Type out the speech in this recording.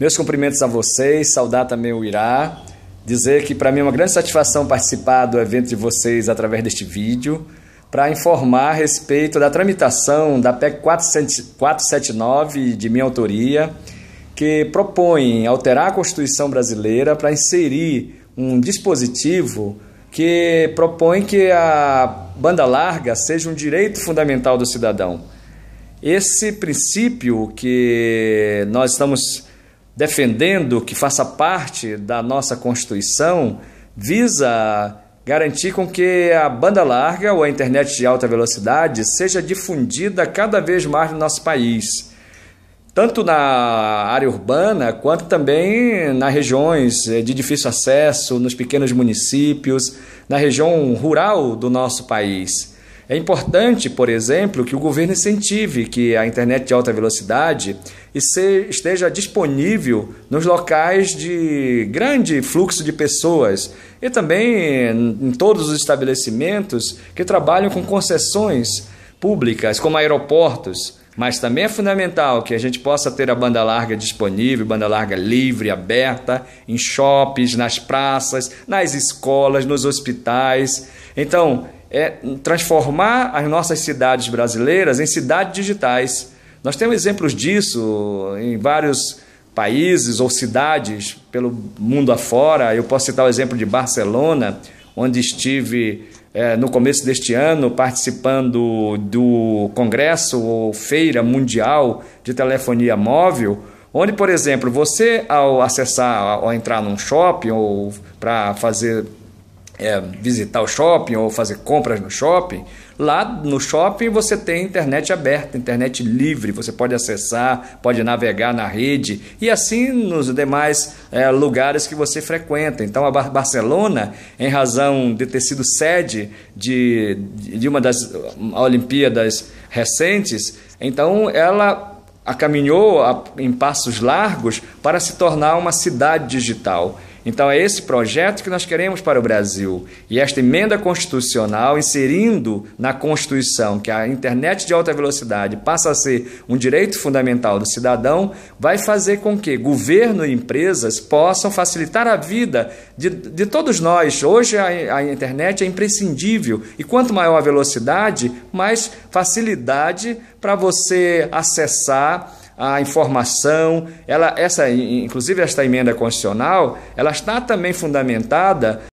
Meus cumprimentos a vocês, saudar também o Irá, dizer que para mim é uma grande satisfação participar do evento de vocês através deste vídeo, para informar a respeito da tramitação da PEC 479 de minha autoria, que propõe alterar a Constituição brasileira para inserir um dispositivo que propõe que a banda larga seja um direito fundamental do cidadão. Esse princípio que nós estamos defendendo que faça parte da nossa Constituição visa garantir com que a banda larga ou a internet de alta velocidade seja difundida cada vez mais no nosso país, tanto na área urbana quanto também nas regiões de difícil acesso, nos pequenos municípios, na região rural do nosso país. É importante, por exemplo, que o governo incentive que a internet de alta velocidade esteja disponível nos locais de grande fluxo de pessoas e também em todos os estabelecimentos que trabalham com concessões públicas, como aeroportos. Mas também é fundamental que a gente possa ter a banda larga disponível, banda larga livre, aberta, em shoppings, nas praças, nas escolas, nos hospitais. Então, é transformar as nossas cidades brasileiras em cidades digitais. Nós temos exemplos disso em vários países ou cidades pelo mundo afora. Eu posso citar o exemplo de Barcelona, onde estive é, no começo deste ano participando do congresso ou feira mundial de telefonia móvel, onde, por exemplo, você ao acessar, ao entrar num shopping ou para fazer é, visitar o shopping ou fazer compras no shopping, lá no shopping você tem internet aberta, internet livre, você pode acessar, pode navegar na rede e assim nos demais é, lugares que você frequenta. Então a Barcelona, em razão de ter sido sede de, de uma das Olimpíadas recentes, então ela caminhou em passos largos para se tornar uma cidade digital. Então é esse projeto que nós queremos para o Brasil. E esta emenda constitucional, inserindo na Constituição que a internet de alta velocidade passa a ser um direito fundamental do cidadão, vai fazer com que governo e empresas possam facilitar a vida de, de todos nós. Hoje a, a internet é imprescindível e quanto maior a velocidade, mais facilidade para você acessar a informação, ela, essa, inclusive esta emenda constitucional, ela está também fundamentada